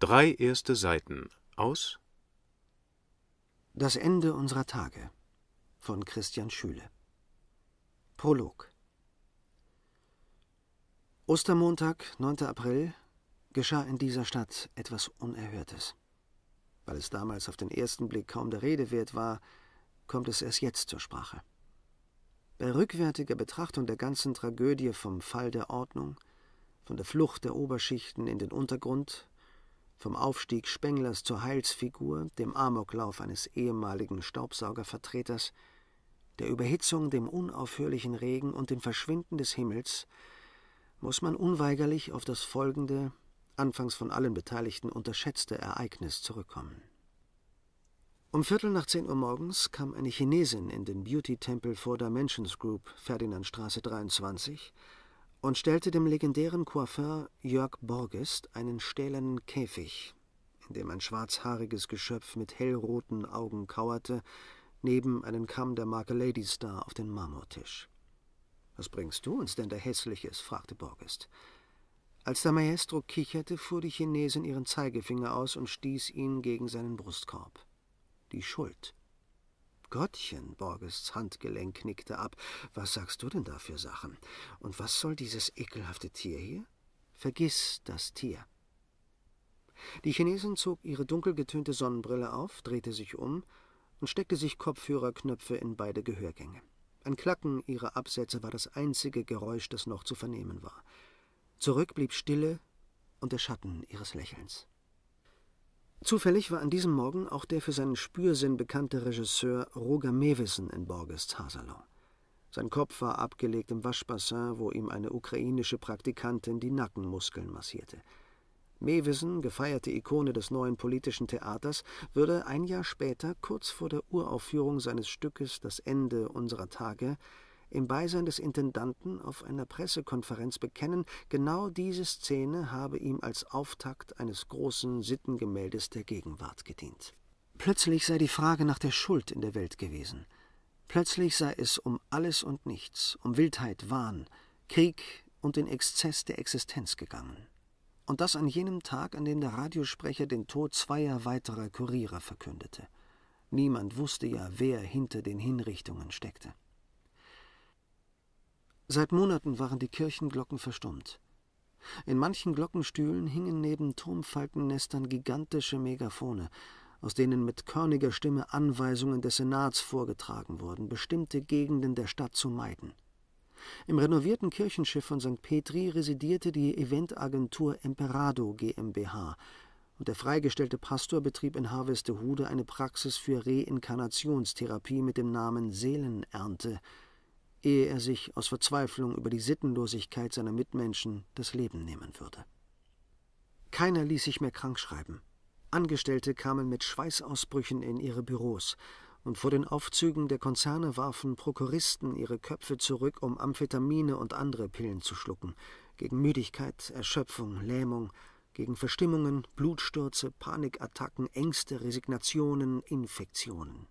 Drei erste Seiten aus Das Ende unserer Tage von Christian Schüle Prolog Ostermontag, 9. April, geschah in dieser Stadt etwas Unerhörtes. Weil es damals auf den ersten Blick kaum der Rede wert war, kommt es erst jetzt zur Sprache. Bei rückwärtiger Betrachtung der ganzen Tragödie vom Fall der Ordnung, von der Flucht der Oberschichten in den Untergrund, vom Aufstieg Spenglers zur Heilsfigur, dem Amoklauf eines ehemaligen Staubsaugervertreters, der Überhitzung, dem unaufhörlichen Regen und dem Verschwinden des Himmels, muss man unweigerlich auf das folgende, anfangs von allen Beteiligten unterschätzte Ereignis zurückkommen. Um Viertel nach zehn Uhr morgens kam eine Chinesin in den Beauty-Tempel vor der Mansions Group, Ferdinandstraße 23, und stellte dem legendären Coiffeur Jörg Borgest einen stählernen Käfig, in dem ein schwarzhaariges Geschöpf mit hellroten Augen kauerte, neben einen Kamm der Marke Lady Star auf den Marmortisch. Was bringst du uns denn da Hässliches? fragte Borgest. Als der Maestro kicherte, fuhr die Chinesin ihren Zeigefinger aus und stieß ihn gegen seinen Brustkorb. Die Schuld Gottchen, Borges Handgelenk knickte ab. Was sagst du denn da für Sachen? Und was soll dieses ekelhafte Tier hier? Vergiss das Tier. Die Chinesin zog ihre dunkelgetönte Sonnenbrille auf, drehte sich um und steckte sich Kopfhörerknöpfe in beide Gehörgänge. Ein Klacken ihrer Absätze war das einzige Geräusch, das noch zu vernehmen war. Zurück blieb Stille und der Schatten ihres Lächelns. Zufällig war an diesem Morgen auch der für seinen Spürsinn bekannte Regisseur Roger Mewissen in Borges Haarsalon. Sein Kopf war abgelegt im Waschbassin, wo ihm eine ukrainische Praktikantin die Nackenmuskeln massierte. Mewissen, gefeierte Ikone des neuen politischen Theaters, würde ein Jahr später, kurz vor der Uraufführung seines Stückes Das Ende unserer Tage, im Beisein des Intendanten auf einer Pressekonferenz bekennen, genau diese Szene habe ihm als Auftakt eines großen Sittengemäldes der Gegenwart gedient. Plötzlich sei die Frage nach der Schuld in der Welt gewesen. Plötzlich sei es um alles und nichts, um Wildheit, Wahn, Krieg und den Exzess der Existenz gegangen. Und das an jenem Tag, an dem der Radiosprecher den Tod zweier weiterer Kurierer verkündete. Niemand wusste ja, wer hinter den Hinrichtungen steckte. Seit Monaten waren die Kirchenglocken verstummt. In manchen Glockenstühlen hingen neben Turmfalkennestern gigantische Megafone, aus denen mit körniger Stimme Anweisungen des Senats vorgetragen wurden, bestimmte Gegenden der Stadt zu meiden. Im renovierten Kirchenschiff von St. Petri residierte die Eventagentur Emperado GmbH und der freigestellte Pastor betrieb in Harvestehude eine Praxis für Reinkarnationstherapie mit dem Namen Seelenernte – ehe er sich aus Verzweiflung über die Sittenlosigkeit seiner Mitmenschen das Leben nehmen würde. Keiner ließ sich mehr krank schreiben. Angestellte kamen mit Schweißausbrüchen in ihre Büros, und vor den Aufzügen der Konzerne warfen Prokuristen ihre Köpfe zurück, um Amphetamine und andere Pillen zu schlucken, gegen Müdigkeit, Erschöpfung, Lähmung, gegen Verstimmungen, Blutstürze, Panikattacken, Ängste, Resignationen, Infektionen.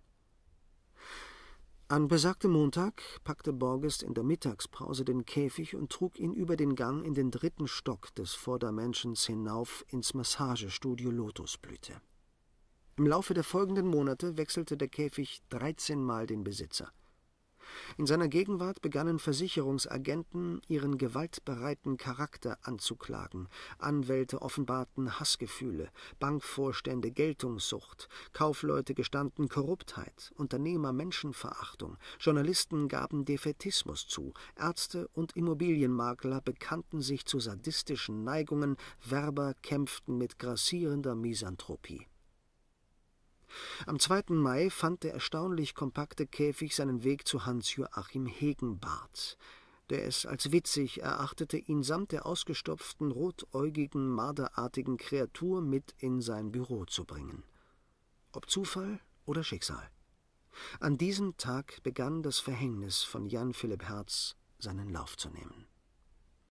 An besagtem Montag packte Borges in der Mittagspause den Käfig und trug ihn über den Gang in den dritten Stock des Vordermenschens hinauf ins Massagestudio Lotusblüte. Im Laufe der folgenden Monate wechselte der Käfig 13 Mal den Besitzer – in seiner Gegenwart begannen Versicherungsagenten, ihren gewaltbereiten Charakter anzuklagen. Anwälte offenbarten Hassgefühle, Bankvorstände Geltungssucht, Kaufleute gestanden Korruptheit, Unternehmer Menschenverachtung, Journalisten gaben Defetismus zu, Ärzte und Immobilienmakler bekannten sich zu sadistischen Neigungen, Werber kämpften mit grassierender Misanthropie. Am 2. Mai fand der erstaunlich kompakte Käfig seinen Weg zu Hans-Joachim Hegenbart, der es als witzig erachtete, ihn samt der ausgestopften, rotäugigen, marderartigen Kreatur mit in sein Büro zu bringen. Ob Zufall oder Schicksal. An diesem Tag begann das Verhängnis von Jan Philipp Herz seinen Lauf zu nehmen.